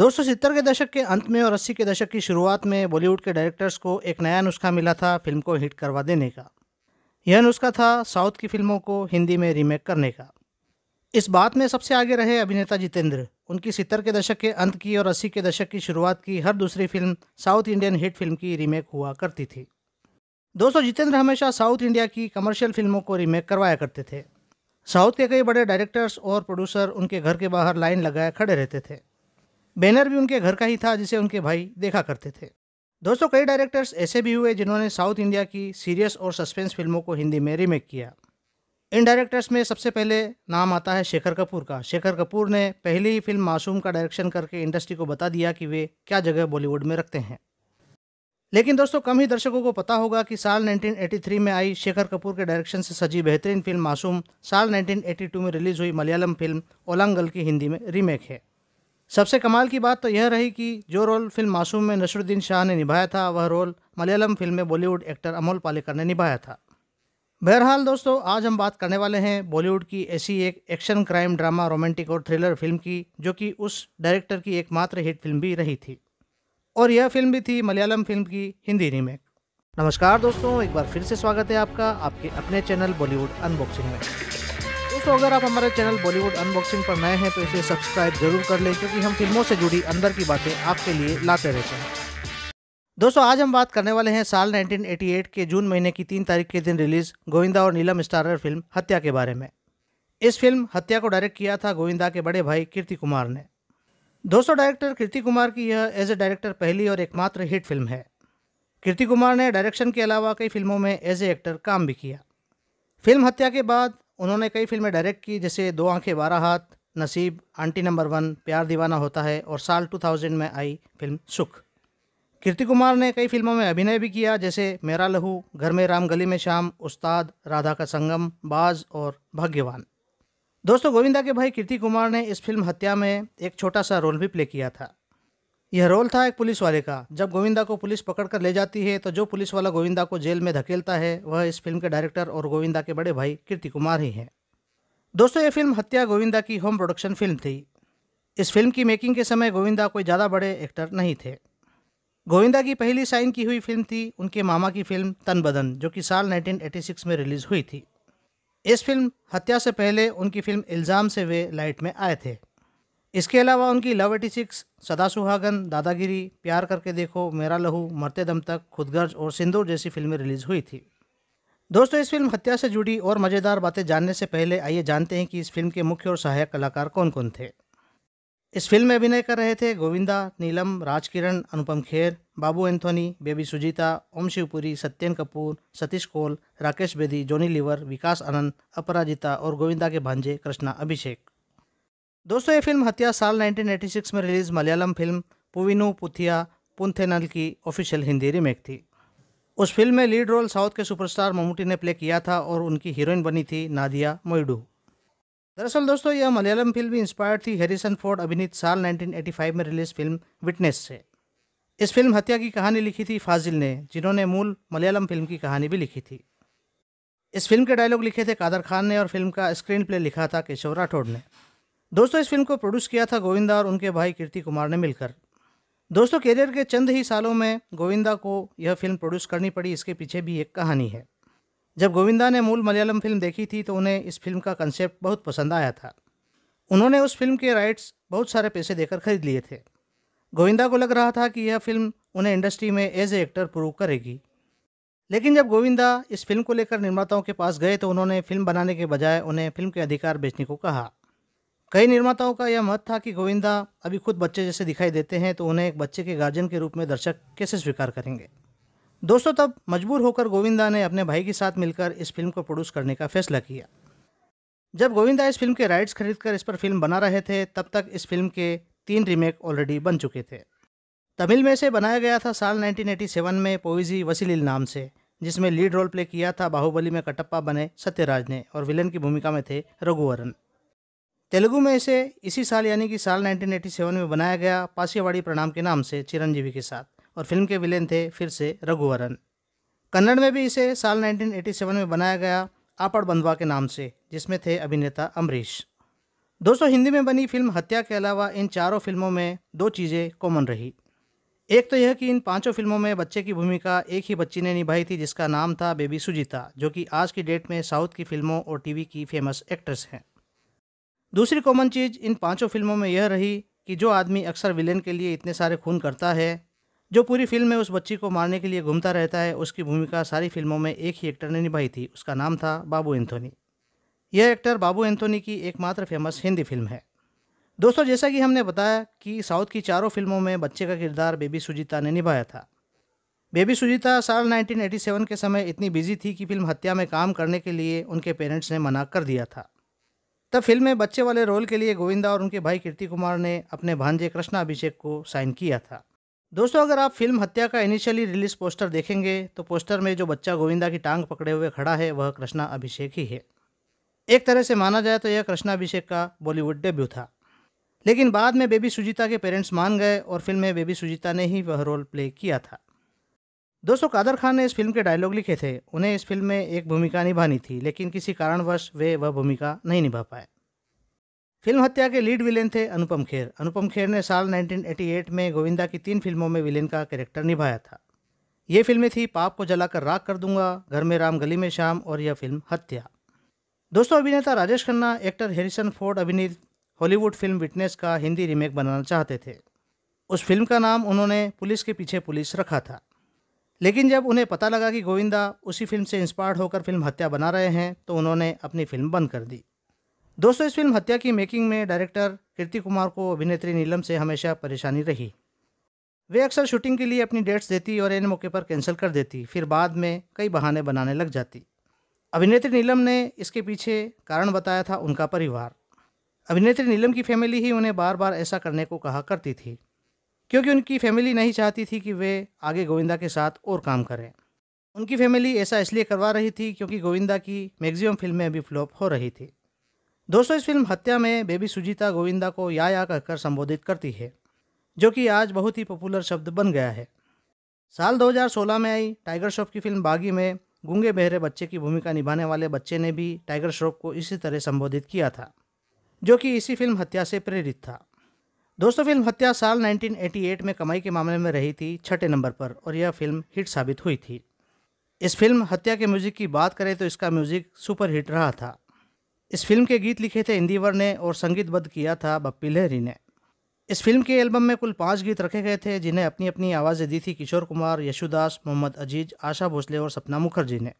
दो के दशक के अंत में और अस्सी के दशक की शुरुआत में बॉलीवुड के डायरेक्टर्स को एक नया नुस्खा मिला था फिल्म को हिट करवा देने का यह नुस्खा था साउथ की फिल्मों को हिंदी में रीमेक करने का इस बात में सबसे आगे रहे अभिनेता जितेंद्र उनकी सितर के दशक के अंत की और अस्सी के दशक की शुरुआत की हर दूसरी film south Indian hit film की रीमेक हुआ करती थी दोस्तों जितेंद्र हमेशा साउथ इंडिया की कमर्शियल फिल्मों को रीमेक करवाया करते थे साउथ के कई बड़े डायरेक्टर्स और प्रोड्यूसर उनके घर के बाहर लाइन लगाए खड़े रहते थे बैनर भी उनके घर का ही था जिसे उनके भाई देखा करते थे दोस्तों कई डायरेक्टर्स ऐसे भी हुए जिन्होंने साउथ इंडिया की सीरियस और सस्पेंस फिल्मों को हिंदी में रीमेक किया इन डायरेक्टर्स में सबसे पहले नाम आता है शेखर कपूर का शेखर कपूर ने पहली ही फिल्म मासूम का डायरेक्शन करके इंडस्ट्री को बता दिया कि वे क्या जगह बॉलीवुड में रखते हैं लेकिन दोस्तों कम ही दर्शकों को पता होगा कि साल 1983 में आई शेखर कपूर के डायरेक्शन से सजी बेहतरीन फिल्म मासूम साल 1982 में रिलीज हुई मलयालम फिल्म ओलांगल की हिंदी में रीमेक है सबसे कमाल की बात तो यह रही कि जो रोल फिल्म मासूम में नसरुद्दीन शाह ने निभाया था वह रोल मलयालम फिल्म में बॉलीवुड एक्टर अमोल पालेकर ने निभाया था बहरहाल दोस्तों आज हम बात करने वाले हैं बॉलीवुड की ऐसी एक एक्शन क्राइम ड्रामा रोमांटिक और थ्रिलर फिल्म की जो कि उस डायरेक्टर की एकमात्र हिट फिल्म भी रही थी और यह फिल्म भी थी मलयालम फिल्म की हिंदी रीमेक नमस्कार दोस्तों एक बार फिर से स्वागत है आपका आपके अपने चैनल बॉलीवुड अनबॉक्सिंग में दोस्तों अगर आप हमारे चैनल बॉलीवुड अनबॉक्सिंग पर नए हैं तो इसे सब्सक्राइब जरूर कर लें क्योंकि हम फिल्मों से जुड़ी अंदर की बातें आपके लिए लाते रहते हैं दोस्तों आज हम बात करने वाले हैं साल 1988 के जून महीने की तीन तारीख के दिन रिलीज गोविंदा और नीलम स्टारर फिल्म हत्या के बारे में इस फिल्म हत्या को डायरेक्ट किया था गोविंदा के बड़े भाई कीर्ति कुमार ने दोस्तों डायरेक्टर कीर्ति कुमार की यह एज ए डायरेक्टर पहली और एकमात्र हिट फिल्म है कीर्ति कुमार ने डायरेक्शन के अलावा कई फिल्मों में एज ए एक्टर काम भी किया फिल्म हत्या के बाद उन्होंने कई फिल्में डायरेक्ट की जैसे दो आंखें बारह हाथ नसीब आंटी नंबर वन प्यार दीवाना होता है और साल 2000 में आई फिल्म सुख कीर्ति कुमार ने कई फिल्मों में अभिनय भी किया जैसे मेरा लहू घर में राम गली में शाम उस्ताद राधा का संगम बाज और भाग्यवान दोस्तों गोविंदा के भाई कीर्ति कुमार ने इस फिल्म हत्या में एक छोटा सा रोल भी प्ले किया था यह रोल था एक पुलिस वाले का जब गोविंदा को पुलिस पकड़कर ले जाती है तो जो पुलिस वाला गोविंदा को जेल में धकेलता है वह इस फिल्म के डायरेक्टर और गोविंदा के बड़े भाई कीर्ति कुमार ही हैं दोस्तों ये फिल्म हत्या गोविंदा की होम प्रोडक्शन फिल्म थी इस फिल्म की मेकिंग के समय गोविंदा कोई ज़्यादा बड़े एक्टर नहीं थे गोविंदा की पहली साइन की हुई फिल्म थी उनके मामा की फिल्म तन बदन जो कि साल 1986 में रिलीज़ हुई थी इस फिल्म हत्या से पहले उनकी फिल्म इल्ज़ाम से वे लाइट में आए थे इसके अलावा उनकी लव एटी सिक्स सदा सुहागन दादागिरी प्यार करके देखो मेरा लहू मरते दम तक खुदगर्ज और सिंदूर जैसी फिल्में रिलीज हुई थी दोस्तों इस फिल्म हत्या से जुड़ी और मज़ेदार बातें जानने से पहले आइए जानते हैं कि इस फिल्म के मुख्य और सहायक कलाकार कौन कौन थे इस फिल्म में अभिनय कर रहे थे गोविंदा नीलम राजकिरण अनुपम खेर बाबू एंथोनी बेबी सुजीता ओम शिवपुरी सत्यन कपूर सतीश कौल राकेश बेदी जोनी लीवर विकास आनंद अपराजिता और गोविंदा के भांजे कृष्णा अभिषेक दोस्तों ये फिल्म हत्या साल 1986 में रिलीज मलयालम फिल्म पुविनु पुथिया पुंथेनल की ऑफिशियल हिंदी रीमेक थी उस फिल्म में लीड रोल साउथ के सुपरस्टार ममूटी ने प्ले किया था और उनकी हीरोइन बनी थी नादिया मोइडू दरअसल दोस्तों यह मलयालम फिल्म भी इंस्पायर्ड थी हैरिसन फोर्ड अभिनीत साल 1985 में रिलीज फिल्म विटनेस से इस फिल्म हत्या की कहानी लिखी थी फाजिल ने जिन्होंने मूल मलयालम फिल्म की कहानी भी लिखी थी इस फिल्म के डायलॉग लिखे थे कादर खान ने और फिल्म का स्क्रीन प्ले लिखा था केशव राठौड़ ने दोस्तों इस फिल्म को प्रोड्यूस किया था गोविंदा और उनके भाई कीर्ति कुमार ने मिलकर दोस्तों कैरियर के चंद ही सालों में गोविंदा को यह फिल्म प्रोड्यूस करनी पड़ी इसके पीछे भी एक कहानी है जब गोविंदा ने मूल मलयालम फिल्म देखी थी तो उन्हें इस फिल्म का कंसेप्ट बहुत पसंद आया था उन्होंने उस फिल्म के राइट्स बहुत सारे पैसे देकर खरीद लिए थे गोविंदा को लग रहा था कि यह फिल्म उन्हें इंडस्ट्री में एज ए एक्टर प्रूव करेगी लेकिन जब गोविंदा इस फिल्म को लेकर निर्माताओं के पास गए तो उन्होंने फिल्म बनाने के बजाय उन्हें फिल्म के अधिकार बेचने को कहा कई निर्माताओं का यह मत था कि गोविंदा अभी खुद बच्चे जैसे दिखाई देते हैं तो उन्हें एक बच्चे के गार्जियन के रूप में दर्शक कैसे स्वीकार करेंगे दोस्तों तब मजबूर होकर गोविंदा ने अपने भाई के साथ मिलकर इस फिल्म को प्रोड्यूस करने का फैसला किया जब गोविंदा इस फिल्म के राइट्स खरीदकर इस पर फिल्म बना रहे थे तब तक इस फिल्म के तीन रीमेक ऑलरेडी बन चुके थे तमिल में से बनाया गया था साल 1987 में पोइजी वसीलिल नाम से जिसमें लीड रोल प्ले किया था बाहुबली में कटप्पा बने सत्यराज ने और विलन की भूमिका में थे रघुवरन तेलुगु में इसे इसी साल यानी कि साल 1987 में बनाया गया पासियावाड़ी प्रणाम के नाम से चिरंजीवी के साथ और फिल्म के विलेन थे फिर से रघुवरन कन्नड़ में भी इसे साल 1987 में बनाया गया आपड़ बंधवा के नाम से जिसमें थे अभिनेता अमरीश दोस्तों हिंदी में बनी फिल्म हत्या के अलावा इन चारों फिल्मों में दो चीज़ें कॉमन रही एक तो यह कि इन पांचों फिल्मों में बच्चे की भूमिका एक ही बच्ची ने निभाई थी जिसका नाम था बेबी सुजीता जो कि आज की डेट में साउथ की फिल्मों और टीवी की फेमस एक्ट्रेस हैं दूसरी कॉमन चीज़ इन पांचों फिल्मों में यह रही कि जो आदमी अक्सर विलेन के लिए इतने सारे खून करता है जो पूरी फिल्म में उस बच्ची को मारने के लिए घूमता रहता है उसकी भूमिका सारी फिल्मों में एक ही एक्टर ने निभाई थी उसका नाम था बाबू एंथोनी यह एक्टर बाबू एंथोनी की एकमात्र फेमस हिंदी फिल्म है दोस्तों जैसा कि हमने बताया कि साउथ की चारों फिल्मों में बच्चे का किरदार बेबी सुजीता ने निभाया था बेबी सुजीता साल 1987 के समय इतनी बिजी थी कि फिल्म हत्या में काम करने के लिए उनके पेरेंट्स ने मना कर दिया था तब तो फिल्म में बच्चे वाले रोल के लिए गोविंदा और उनके भाई कीर्ति कुमार ने अपने भांजे कृष्णा अभिषेक को साइन किया था दोस्तों अगर आप फिल्म हत्या का इनिशियली रिलीज पोस्टर देखेंगे तो पोस्टर में जो बच्चा गोविंदा की टांग पकड़े हुए खड़ा है वह कृष्णा अभिषेक ही है एक तरह से माना जाए तो यह कृष्णा अभिषेक का बॉलीवुड डेब्यू था लेकिन बाद में बेबी सुजीता के पेरेंट्स मान गए और फिल्म में बेबी सुजीता ने ही वह रोल प्ले किया था दोस्तों कादर खान ने इस फिल्म के डायलॉग लिखे थे उन्हें इस फिल्म में एक भूमिका निभानी थी लेकिन किसी कारणवश वे वह भूमिका नहीं निभा पाए फिल्म हत्या के लीड विलेन थे अनुपम खेर अनुपम खेर ने साल 1988 में गोविंदा की तीन फिल्मों में विलेन का कैरेक्टर निभाया था ये फिल्में थी पाप को जलाकर राख कर दूंगा घर में राम गली में शाम और यह फिल्म हत्या दोस्तों अभिनेता Rajesh Khanna actor Harrison Ford अभिनीत हॉलीवुड फिल्म विटनेस का हिंदी रीमेक बनाना चाहते थे उस फिल्म का नाम उन्होंने पुलिस के पीछे पुलिस रखा था लेकिन जब उन्हें पता लगा कि गोविंदा उसी फिल्म से इंस्पायर्ड होकर फिल्म हत्या बना रहे हैं तो उन्होंने अपनी फिल्म बंद कर दी दोस्तों इस फिल्म हत्या की मेकिंग में डायरेक्टर कीर्ति कुमार को अभिनेत्री नीलम से हमेशा परेशानी रही वे अक्सर शूटिंग के लिए अपनी डेट्स देती और इन मौके पर कैंसिल कर देती फिर बाद में कई बहाने बनाने लग जाती अभिनेत्री नीलम ने इसके पीछे कारण बताया था उनका परिवार अभिनेत्री नीलम की फैमिली ही उन्हें बार बार ऐसा करने को कहा करती थी क्योंकि उनकी फैमिली नहीं चाहती थी कि वे आगे गोविंदा के साथ और काम करें उनकी फैमिली ऐसा इसलिए करवा रही थी क्योंकि गोविंदा की मैक्सिमम फिल्में अभी फ्लॉप हो रही थी दोस्तों इस फिल्म हत्या में बेबी सुजीता गोविंदा को या या कहकर संबोधित करती है जो कि आज बहुत ही पॉपुलर शब्द बन गया है साल 2016 में आई टाइगर श्रॉफ की फिल्म बागी में गूंगे बहरे बच्चे की भूमिका निभाने वाले बच्चे ने भी टाइगर श्रॉफ को इसी तरह संबोधित किया था जो कि इसी फिल्म हत्या से प्रेरित था दोस्तों फिल्म हत्या साल 1988 में कमाई के मामले में रही थी छठे नंबर पर और यह फिल्म हिट साबित हुई थी इस फिल्म हत्या के म्यूजिक की बात करें तो इसका म्यूजिक सुपर हिट रहा था इस फिल्म के गीत लिखे थे इंदिवर ने और संगीतबद्ध किया था बप्पी लहरी ने इस फिल्म के एल्बम में कुल पाँच गीत रखे गए थे जिन्हें अपनी अपनी आवाज़ें दी थी किशोर कुमार यशुदास मोहम्मद अजीज आशा भोसले और सपना मुखर्जी ने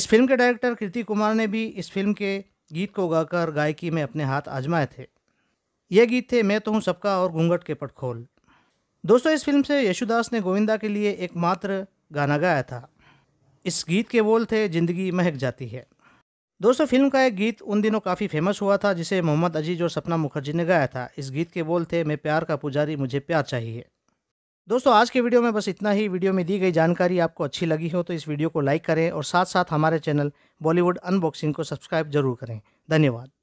इस फिल्म के डायरेक्टर कृति कुमार ने भी इस फिल्म के गीत को गाकर गायकी में अपने हाथ आजमाए थे ये गीत थे मैं तो हूँ सबका और घूंघट के पटखोल दोस्तों इस फिल्म से यशुदास ने गोविंदा के लिए एकमात्र गाना गाया था इस गीत के बोल थे जिंदगी महक जाती है दोस्तों फिल्म का एक गीत उन दिनों काफ़ी फेमस हुआ था जिसे मोहम्मद अजीज और सपना मुखर्जी ने गाया था इस गीत के बोल थे मैं प्यार का पुजारी मुझे प्यार चाहिए दोस्तों आज के वीडियो में बस इतना ही वीडियो में दी गई जानकारी आपको अच्छी लगी हो तो इस वीडियो को लाइक करें और साथ साथ हमारे चैनल बॉलीवुड अनबॉक्सिंग को सब्सक्राइब जरूर करें धन्यवाद